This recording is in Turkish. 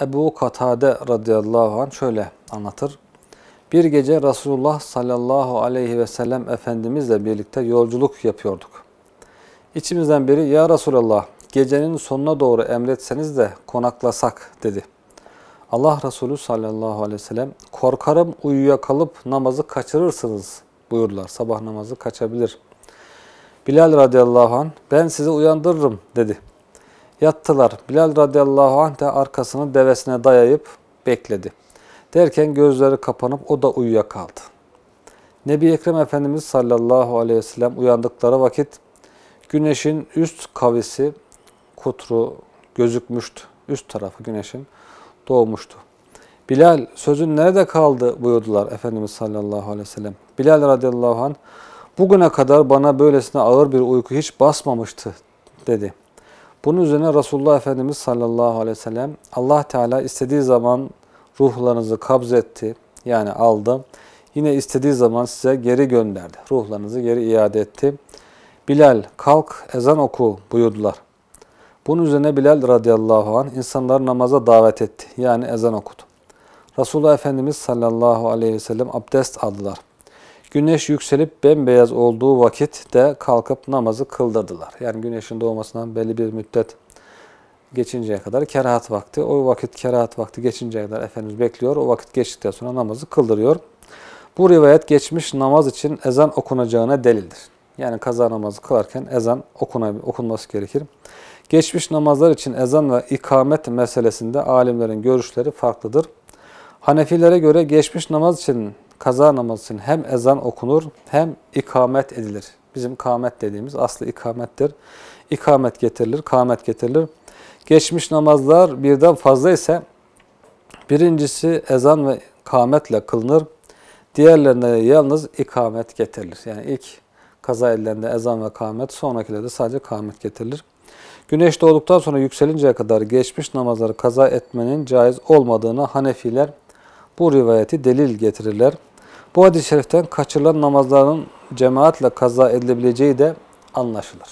Ebu Katade radıyallahu an şöyle anlatır. Bir gece Resulullah sallallahu aleyhi ve sellem Efendimizle birlikte yolculuk yapıyorduk. İçimizden biri ya Resulallah gecenin sonuna doğru emretseniz de konaklasak dedi. Allah Resulü sallallahu aleyhi ve sellem korkarım uyuyakalıp namazı kaçırırsınız buyurdular. Sabah namazı kaçabilir. Bilal radıyallahu an: ben sizi uyandırırım dedi. Yattılar. Bilal radıyallahu anh de arkasını devesine dayayıp bekledi. Derken gözleri kapanıp o da uyuyakaldı. Nebi Ekrem Efendimiz sallallahu aleyhi ve sellem uyandıkları vakit güneşin üst kavisi, kutru gözükmüştü. Üst tarafı güneşin doğmuştu. Bilal sözün nerede kaldı buyurdular Efendimiz sallallahu aleyhi ve sellem. Bilal radıyallahu anh bugüne kadar bana böylesine ağır bir uyku hiç basmamıştı dedi. Bunun üzerine Resulullah Efendimiz sallallahu aleyhi ve sellem Allah Teala istediği zaman ruhlarınızı kabzetti yani aldı. Yine istediği zaman size geri gönderdi. Ruhlarınızı geri iade etti. Bilal kalk ezan oku buyurdular. Bunun üzerine Bilal radıyallahu an insanları namaza davet etti. Yani ezan okudu. Resulullah Efendimiz sallallahu aleyhi ve sellem abdest aldılar. Güneş yükselip bembeyaz olduğu vakit de kalkıp namazı kıldırdılar. Yani güneşin doğmasından belli bir müddet geçinceye kadar kerahat vakti. O vakit kerahat vakti geçinceye kadar Efendimiz bekliyor. O vakit geçtikten sonra namazı kıldırıyor. Bu rivayet geçmiş namaz için ezan okunacağına delildir. Yani kaza namazı kılarken ezan okuna, okunması gerekir. Geçmiş namazlar için ezan ve ikamet meselesinde alimlerin görüşleri farklıdır. Hanefilere göre geçmiş namaz için kaza namazının hem ezan okunur hem ikamet edilir. Bizim kamet dediğimiz aslı ikamettir. İkamet getirilir, kamet getirilir. Geçmiş namazlar birden fazla ise birincisi ezan ve kametle kılınır. Diğerlerine yalnız ikamet getirilir. Yani ilk kaza edileninde ezan ve kamet, sonrakilerde sadece kamet getirilir. Güneş doğduktan sonra yükselinceye kadar geçmiş namazları kaza etmenin caiz olmadığına Hanefiler bu rivayeti delil getirirler. Bu hadis-i şeriften kaçırılan namazların cemaatle kaza edilebileceği de anlaşılır.